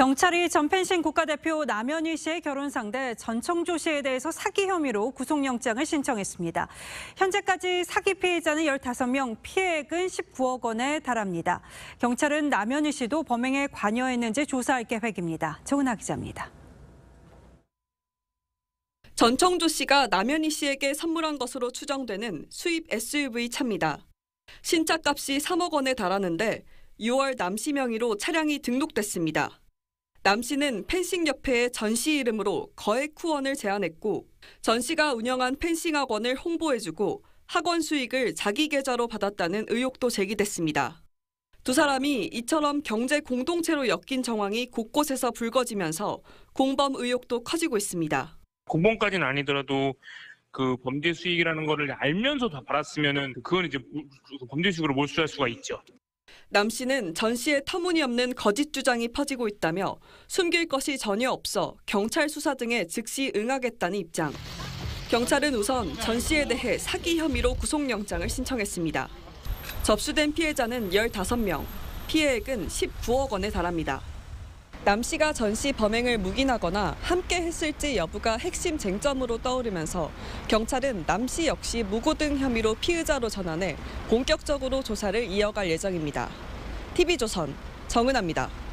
경찰이 전펜싱 국가대표 남현희 씨의 결혼 상대 전청조 씨에 대해서 사기 혐의로 구속영장을 신청했습니다. 현재까지 사기 피해자는 15명, 피해액은 19억 원에 달합니다. 경찰은 남현희 씨도 범행에 관여했는지 조사할 계획입니다. 정은하 기자입니다. 전청조 씨가 남현희 씨에게 선물한 것으로 추정되는 수입 SUV 차입니다. 신차 값이 3억 원에 달하는데 6월 남씨 명의로 차량이 등록됐습니다. 남 씨는 펜싱협회의 전시 이름으로 거액 후원을 제안했고 전 씨가 운영한 펜싱 학원을 홍보해주고 학원 수익을 자기 계좌로 받았다는 의혹도 제기됐습니다. 두 사람이 이처럼 경제 공동체로 엮인 정황이 곳곳에서 불거지면서 공범 의혹도 커지고 있습니다. 공범까지는 아니더라도 그 범죄 수익이라는 거를 알면서 다 받았으면은 그건 이제 범죄 수익으로 몰수할 수가 있죠. 남 씨는 전 씨의 터무니없는 거짓 주장이 퍼지고 있다며 숨길 것이 전혀 없어 경찰 수사 등에 즉시 응하겠다는 입장. 경찰은 우선 전 씨에 대해 사기 혐의로 구속영장을 신청했습니다. 접수된 피해자는 15명, 피해액은 19억 원에 달합니다. 남 씨가 전 씨 범행을 묵인하거나 함께 했을지 여부가 핵심 쟁점으로 떠오르면서 경찰은 남 씨 역시 무고 등 혐의로 피의자로 전환해 본격적으로 조사를 이어갈 예정입니다. TV조선 정은아입니다.